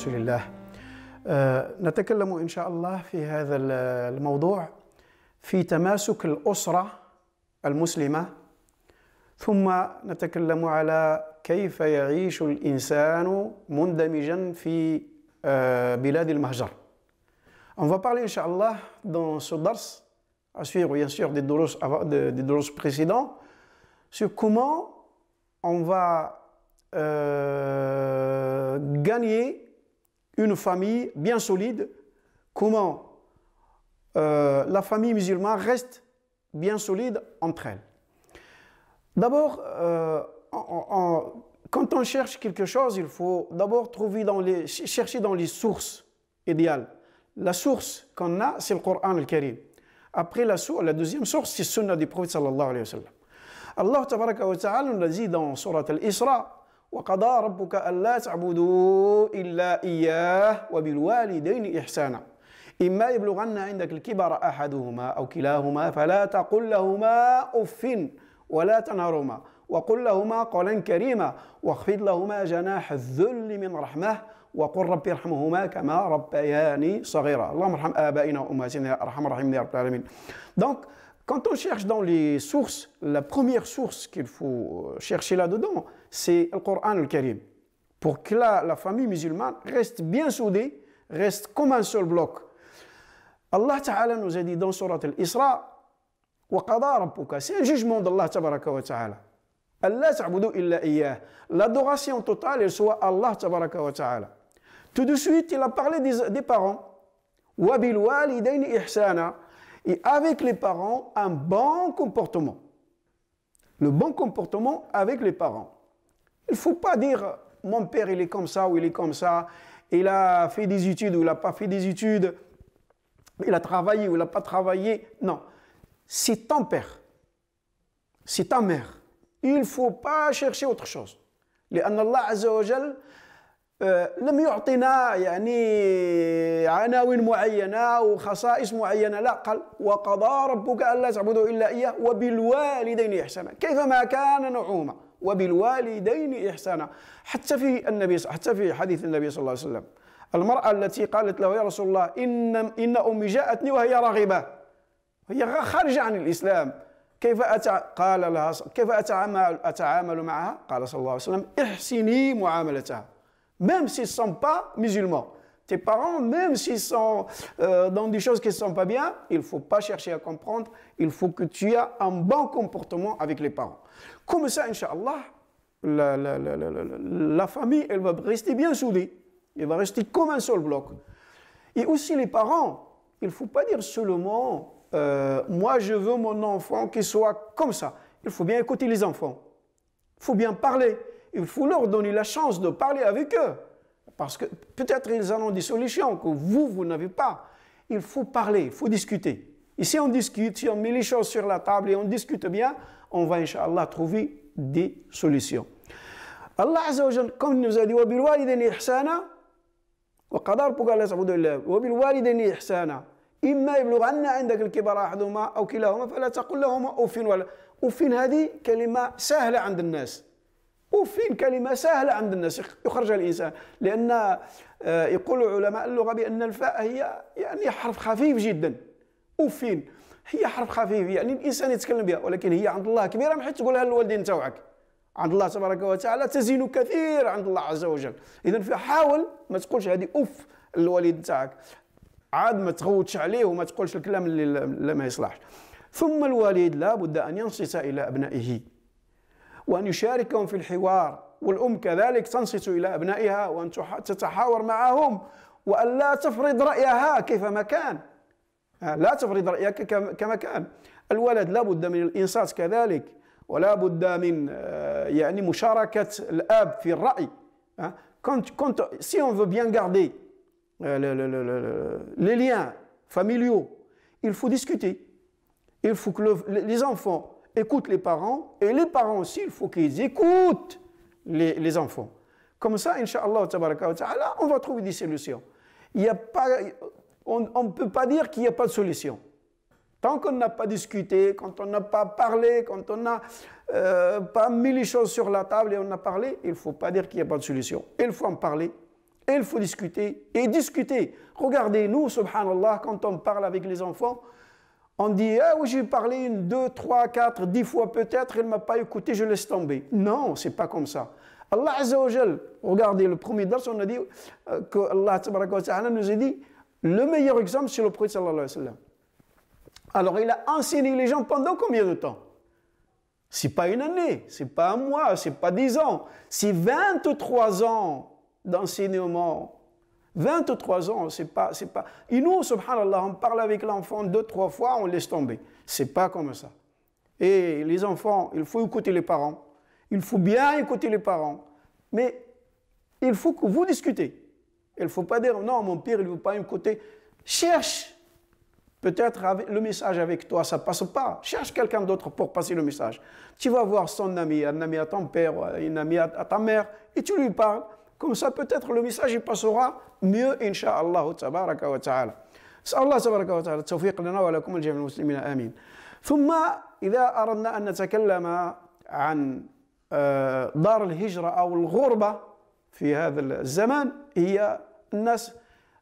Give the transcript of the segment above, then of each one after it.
رسول الله آه، نتكلم إن شاء الله في هذا الموضوع في تماسك الأسرة المسلمة ثم نتكلم على كيف يعيش الإنسان مندمجا في آه، بلاد المهجر On va parler, Inch'Allah, dans ce dars, à suivre bien sûr des doulos, des doulos précédents, sur comment on va euh, gagner une famille bien solide, comment euh, la famille musulmane reste bien solide entre elles. D'abord, euh, quand on cherche quelque chose, il faut d'abord trouver dans les, chercher dans les sources idéales. La source qu'on a, c'est le Coran le karim Après, la, source, la deuxième source, c'est le Sunna du Prophète sallallahu alayhi wa sallam. Allah ta'ala nous l'a dit dans Surat al-Isra, وقضى ربك ألا تعبدوا إلا إياه وبالوالدين إحسانا إما يبلغن عندك الكبر أحدهما أو كلاهما فلا تقل لهما أف ولا تنهرهما وقل لهما قولا كريما واخفض لهما جناح الذل من رحمه وقل رب ارحمهما كما ربياني صغيرا اللهم ارحم آبائنا وأمهاتنا ارحم الراحمين يا رب العالمين دونك quand on cherche dans les sources la première source qu'il faut chercher là-dedans c'est le Coran le karim Pour que la, famille musulmane reste bien soudée, reste comme un seul bloc. Allah Ta'ala nous a dit dans Surat al-Isra, c'est un jugement d'Allah Ta'ala. L'adoration totale, elle soit Allah Ta'ala. Tout de suite, il a parlé des, des parents. Et avec les parents, un bon comportement. Le bon comportement avec les parents. Il ne faut pas dire mon père, il est comme ça ou il est comme ça, il a fait des études ou il n'a pas fait des études, il a travaillé ou il n'a pas travaillé. Non. C'est ton père, c'est ta mère. Il ne faut pas chercher autre chose. لأن الله عز وجل euh, لم يعطينا يعني عناوين معينة وخصائص معينة لا قال وقضى ربك ألا تعبدوا إلا إياه وبالوالدين إحسانا كيفما كان نعومًا وبالوالدين إحسانا حتى في النبي حتى في حديث النبي صلى الله عليه وسلم المرأة التي قالت له يا رسول الله إن إن أمي جاءتني وهي راغبة هي خارجة عن الإسلام كيف أتع... قال لها كيف أتعامل أتعامل معها؟ قال صلى الله عليه وسلم احسني معاملتها ميم سي سون با مسلمون تي بارون ميم سي سون دون دي شوز كي سون با بيان il faut pas chercher à comprendre, il faut que tu aies un bon comportement avec les parents. Comme ça, Inch'Allah, la, famille, elle va rester bien soudée. Elle va rester comme un seul bloc. Et aussi les parents, il ne faut pas dire seulement euh, moi je veux mon enfant qu'il soit comme ça ». Il faut bien écouter les enfants. Il faut bien parler. Il faut leur donner la chance de parler avec eux. Parce que peut-être ils en ont des solutions que vous, vous n'avez pas. Il faut parler, il faut discuter. Et on discute, si on met les choses sur la table et on discute bien, on va, inshallah trouver des solutions. Allah Azza wa Jal, comme il nous a dit, وَبِالْوَالِدَيْنِ إِحْسَانًا وقدر wa الله سبحانه وتعالى وبالوالدين إحسانا إما يبلغن عندك الكبر أحدهما أو كلاهما فلا تقل لهما أوفين ولا أوفين هذه كلمة سهلة عند الناس أوفين كلمة سهلة عند الناس يخرج الإنسان لأن يقول علماء اللغة بأن الفاء هي يعني حرف خفيف جدا أوفين هي حرف خفيف يعني الانسان يتكلم بها ولكن هي عند الله كبيره من حيث تقولها للوالدين تاوعك عند الله تبارك وتعالى تزين كثير عند الله عز وجل اذا فحاول ما تقولش هذه اوف للوالد تاعك عاد ما تغوتش عليه وما تقولش الكلام اللي لا ما يصلحش ثم الوالد لا بد ان ينصت الى ابنائه وان يشاركهم في الحوار والام كذلك تنصت الى ابنائها وان تتحاور معهم وان لا تفرض رايها كيفما كان لا تفرض رأيك كما كان الولد لابد من الإنصات كذلك ولا بد من يعني مشاركة الأب في الرأي quand, quand, si on veut bien garder les liens familiaux, il faut discuter. Il faut que les enfants écoutent les parents et les parents aussi, il faut qu'ils écoutent les, les, enfants. Comme ça, Inch'Allah, on va trouver des solutions. Il y a pas, on ne peut pas dire qu'il n'y a pas de solution. Tant qu'on n'a pas discuté, quand on n'a pas parlé, quand on n'a euh, pas mis les choses sur la table et on a parlé, il ne faut pas dire qu'il n'y a pas de solution. Il faut en parler, il faut discuter et discuter. Regardez, nous, subhanallah, quand on parle avec les enfants, on dit Ah oui, j'ai parlé une, deux, trois, quatre, dix fois peut-être, il ne m'a pas écouté, je laisse tomber. Non, c'est pas comme ça. Allah Azza wa regardez le premier dars, on a dit euh, que Allah nous a dit le meilleur exemple, c'est le prophète sallallahu alayhi wa sallam. Alors, il a enseigné les gens pendant combien de temps C'est pas une année, c'est pas un mois, c'est pas dix ans. C'est 23 ans d'enseignement. 23 ans, c'est pas, c'est pas. Et nous, subhanallah, on parle avec l'enfant deux, trois fois, on laisse tomber. C'est pas comme ça. Et les enfants, il faut écouter les parents. Il faut bien écouter les parents. Mais il faut que vous discutez. Il ne faut pas dire, non, mon père, il ne veut pas me côté. Cherche. Peut-être le message avec toi, ça ne passe pas. Cherche quelqu'un d'autre pour passer le message. Tu vas voir son ami, un ami à ton père, un ami à, ta mère, et tu lui parles. Comme ça, peut-être le message passera mieux, Inch'Allah. Tabaraka wa ta'ala. Ta'ala. Tawfiq وتعالى التوفيق لنا ولكم Amin. المسلمين amin. ثم اذا اردنا ان نتكلم عن دار الهجره او الغربه في هذا الزمان هي الناس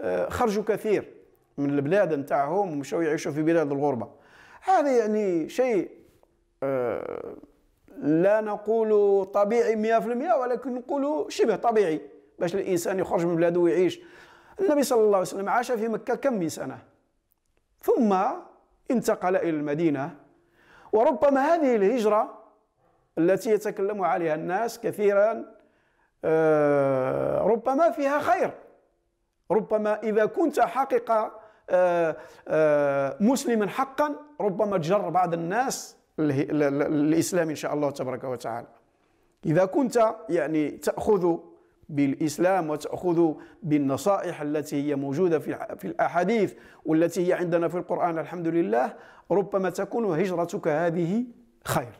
آه، خرجوا كثير من البلاد نتاعهم ومشاو يعيشوا في بلاد الغربه هذا يعني شيء آه، لا نقول طبيعي 100% ولكن نقول شبه طبيعي باش الانسان يخرج من بلاده ويعيش النبي صلى الله عليه وسلم عاش في مكه كم من سنه ثم انتقل الى المدينه وربما هذه الهجره التي يتكلم عليها الناس كثيرا آه، ربما فيها خير ربما إذا كنت حقيقة آه، آه، مسلما حقا ربما تجر بعض الناس الإسلام إن شاء الله تبارك وتعالى إذا كنت يعني تأخذ بالإسلام وتأخذ بالنصائح التي هي موجودة في الأحاديث والتي هي عندنا في القرآن الحمد لله ربما تكون هجرتك هذه خير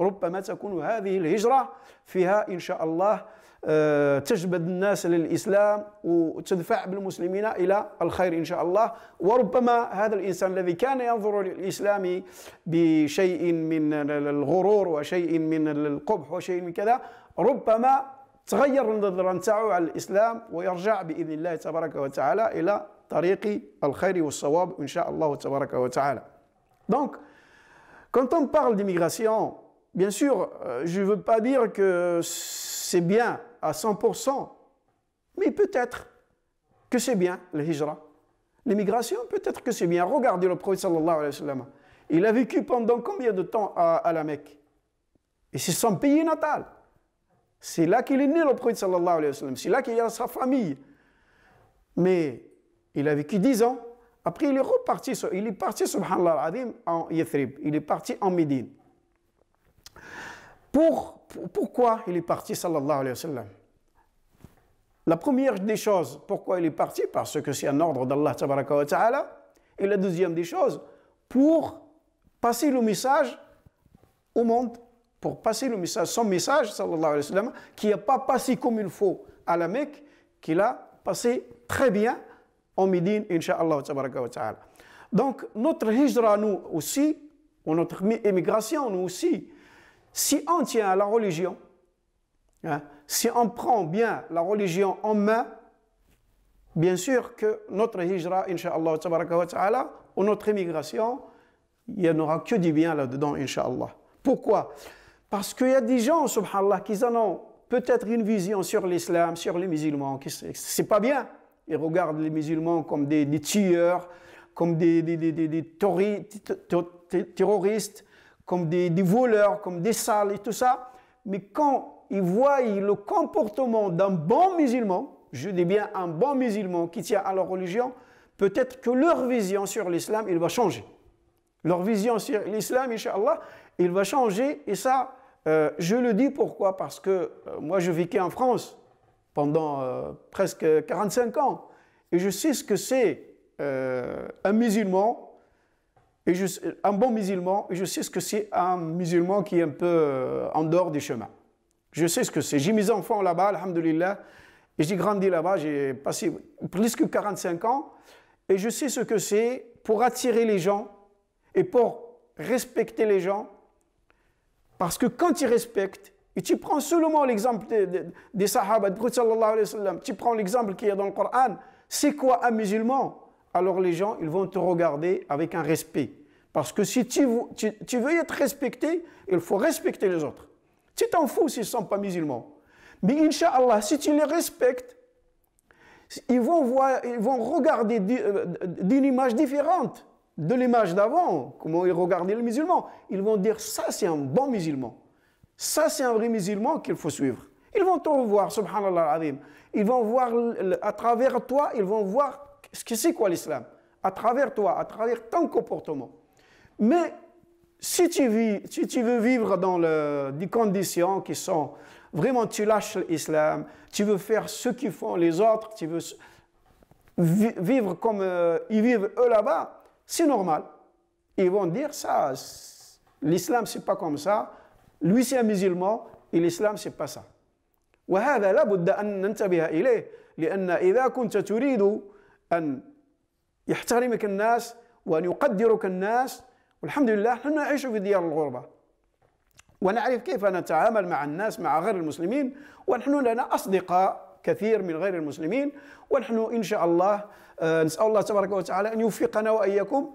ربما تكون هذه الهجرة فيها إن شاء الله آه، تجبد الناس للإسلام وتدفع بالمسلمين إلى الخير إن شاء الله وربما هذا الإنسان الذي كان ينظر للإسلام بشيء من الغرور وشيء من القبح وشيء من كذا ربما تغير النظرة نتاعو على الإسلام ويرجع بإذن الله تبارك وتعالى إلى طريق الخير والصواب إن شاء الله تبارك وتعالى دونك quand on parle d'immigration, bien sûr, euh, je ne veux pas dire que c'est bien à 100%, mais peut-être que c'est bien le hijra. L'immigration, peut-être que c'est bien. Regardez le prophète sallallahu alayhi wa sallam. Il a vécu pendant combien de temps à, la Mecque Et c'est son pays natal. C'est là qu'il est né le prophète sallallahu alayhi wa sallam. C'est là qu'il y a sa famille. Mais il a vécu 10 ans. Après, il est reparti. Il est parti, subhanallah en Yathrib. Il est parti en Médine. Pour, pourquoi il est parti, sallallahu alayhi wa sallam La première des choses, pourquoi il est parti Parce que c'est un ordre d'Allah, wa ta'ala. Et la deuxième des choses, pour passer le message au monde, pour passer le message, son message, sallallahu alayhi wa sallam, qui n'a pas passé comme il faut à la Mecque, qu'il a passé très bien en Médine, wa ta'ala. Donc, notre hijra, nous aussi, ou notre émigration, nous aussi, si on tient à la religion, hein, si on prend bien la religion en main, bien sûr que notre hijra, ou notre immigration, il n'y en aura que du bien là-dedans, inshallah Pourquoi Parce qu'il y a des gens, subhanallah, qui en ont peut-être une vision sur l'islam, sur les musulmans, qui c'est pas bien. Ils regardent les musulmans comme des, tueurs, comme des, des terroristes, comme des, voleurs, comme des sales et tout ça. Mais quand ils voient le comportement d'un bon musulman, je dis bien un bon musulman qui tient à leur religion, peut-être que leur vision sur l'islam, il va changer. Leur vision sur l'islam, Inch'Allah, il va changer. Et ça, euh, je le dis pourquoi Parce que euh, moi, je vis en France pendant euh, presque 45 ans. Et je sais ce que c'est un musulman et je, un bon musulman, je sais ce que c'est un musulman qui est un peu euh, en dehors du chemin. Je sais ce que c'est. J'ai mes enfants là-bas, alhamdulillah, et j'ai grandi là-bas, j'ai passé plus que 45 ans, et je sais ce que c'est pour attirer les gens et pour respecter les gens. Parce que quand ils respectent, et tu prends seulement l'exemple des, des, tu prends l'exemple qu'il y a dans le Coran, c'est quoi un musulman alors les gens, ils vont te regarder avec un respect. Parce que si tu, veux être respecté, il faut respecter les autres. Tu t'en fous s'ils ne sont pas musulmans. Mais Inch'Allah, si tu les respectes, ils vont, ils vont regarder euh, d'une image différente de l'image d'avant, comment ils regardaient les musulmans. Ils vont dire, ça c'est un bon musulman. Ça c'est un vrai musulman qu'il faut suivre. Ils vont te revoir, subhanallah Ils vont voir à travers toi, ils vont voir ce que c'est quoi l'islam À travers toi, à travers ton comportement. Mais si tu, vis, si tu veux vivre dans le, des conditions qui sont vraiment, tu lâches l'islam, tu veux faire ce qu'ils font les autres, tu veux vivre comme euh, ils vivent eux là-bas, c'est normal. Ils vont dire ça, l'islam c'est pas comme ça, lui c'est un musulman et l'islam c'est pas ça. وهذا أن يحترمك الناس وأن يقدرك الناس والحمد لله نحن نعيش في ديار الغربة ونعرف كيف نتعامل مع الناس مع غير المسلمين ونحن لنا أصدقاء كثير من غير المسلمين ونحن إن شاء الله آه، نسأل الله تبارك وتعالى أن يوفقنا وإياكم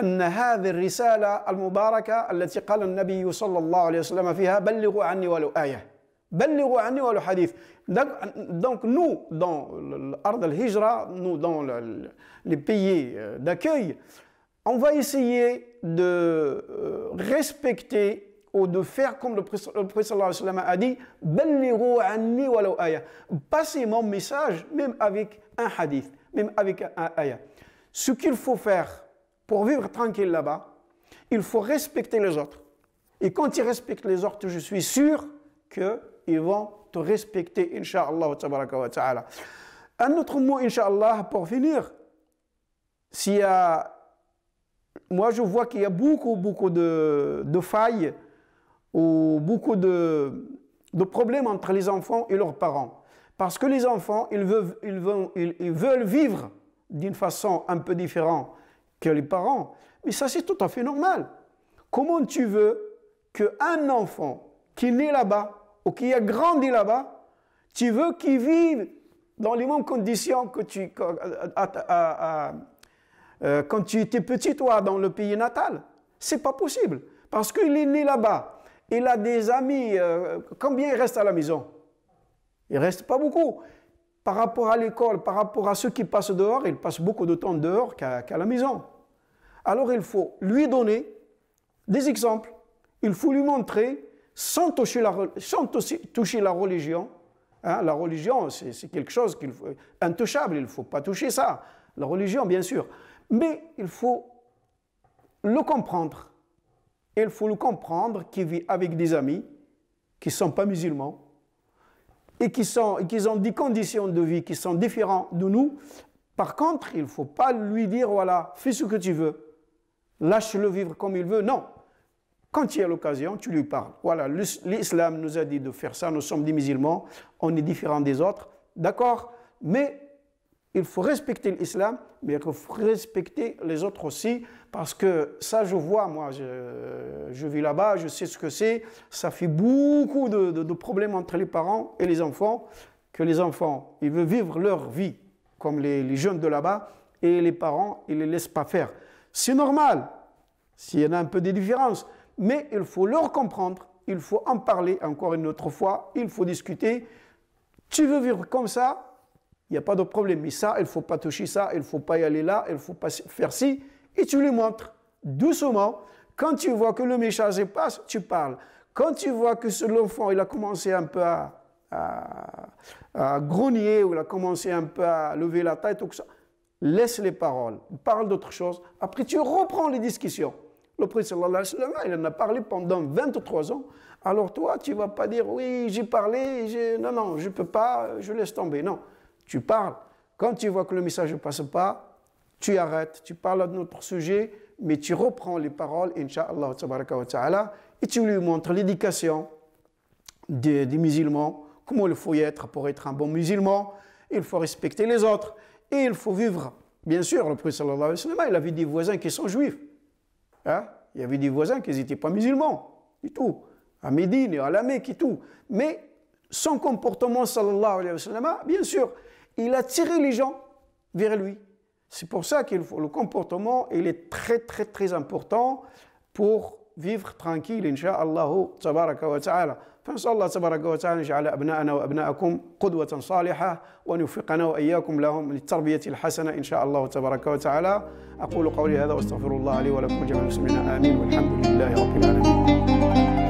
أن هذه الرسالة المباركة التي قال النبي صلى الله عليه وسلم فيها بلغوا عني ولو آية Donc nous, dans l'art al-Hijra, nous, dans les pays d'accueil, on va essayer de euh, respecter ou de faire comme le Prophète a dit, passez mon message même avec un hadith, même avec un ayah. Ce qu'il faut faire pour vivre tranquille là-bas, il faut respecter les autres. Et quand ils respectent les autres, je suis sûr que ils vont te respecter, Inch'Allah. Un autre mot, Inch'Allah, pour finir. S'il Moi, je vois qu'il y a beaucoup, beaucoup de, de failles ou beaucoup de, de, problèmes entre les enfants et leurs parents. Parce que les enfants, ils veulent, ils veulent, ils, ils veulent vivre d'une façon un peu différente que les parents. Mais ça, c'est tout à fait normal. Comment tu veux qu'un enfant qui naît là-bas, ou qui a grandi là-bas, tu veux qu'il vive dans les mêmes conditions que tu, euh, euh, quand tu étais petit, toi, dans le pays natal. C'est pas possible. Parce qu'il est né là-bas. Il a des amis. Euh, combien il reste à la maison Il reste pas beaucoup. Par rapport à l'école, par rapport à ceux qui passent dehors, il passe beaucoup de temps dehors qu'à la maison. Alors il faut lui donner des exemples. Il faut lui montrer sans toucher la, la religion. Hein, la religion, c'est quelque chose qu'il faut, intouchable, il ne faut pas toucher ça. La religion, bien sûr. Mais il faut le comprendre. Il faut le comprendre qu'il vit avec des amis qui ne sont pas musulmans et qui, qui ont des conditions de vie qui sont différentes de nous. Par contre, il ne faut pas lui dire, voilà, fais ce que tu veux, lâche-le vivre comme il veut. Non, quand il y a l'occasion, tu lui parles. Voilà, l'islam nous a dit de faire ça, nous sommes des musulmans, on est différents des autres, d'accord Mais il faut respecter l'islam, mais il faut respecter les autres aussi, parce que ça, je vois, moi, je, vis là-bas, je sais ce que c'est. Ça fait beaucoup de, problèmes entre les parents et les enfants, que les enfants, ils veulent vivre leur vie, comme les, jeunes de là-bas, et les parents, ils ne les laissent pas faire. C'est normal, s'il y en a un peu des différences, mais il faut leur comprendre, il faut en parler encore une autre fois, il faut discuter. Tu veux vivre comme ça, il n'y a pas de problème, mais ça, il ne faut pas toucher ça, il ne faut pas y aller là, il ne faut pas faire ci, et tu lui montres doucement. Quand tu vois que le message passe, tu parles. Quand tu vois que l'enfant, il a commencé un peu à, à, grogner, ou il a commencé un peu à lever la tête, ou que ça, laisse les paroles, parle d'autre chose. Après, tu reprends les discussions. Le prophète il en a parlé pendant 23 ans. Alors toi, tu ne vas pas dire, oui, j'ai parlé, non, non, je ne peux pas, je laisse tomber. Non, tu parles. Quand tu vois que le message ne passe pas, tu arrêtes, tu parles à notre sujet, mais tu reprends les paroles, Inch'Allah, et tu lui montres l'éducation des, musulmans, comment il faut y être pour être un bon musulman, il faut respecter les autres, et il faut vivre. Bien sûr, le prophète sallallahu alayhi wa sallam, il avait des voisins qui sont juifs. Hein? il y avait des voisins qui n'étaient pas musulmans, du tout. À Médine et à la Mecque et tout. Mais son comportement, bien sûr, il a tiré les gens vers lui. C'est pour ça que le comportement, il est très, très, très important pour vivre tranquille, incha'Allah, wa ta'ala. فنسأل الله تبارك وتعالى أن يجعل أبناءنا وأبناءكم قدوة صالحة وأن يوفقنا وإياكم لهم للتربية الحسنة إن شاء الله تبارك وتعالى أقول قولي هذا وأستغفر الله لي ولكم وجميع المسلمين آمين والحمد لله رب العالمين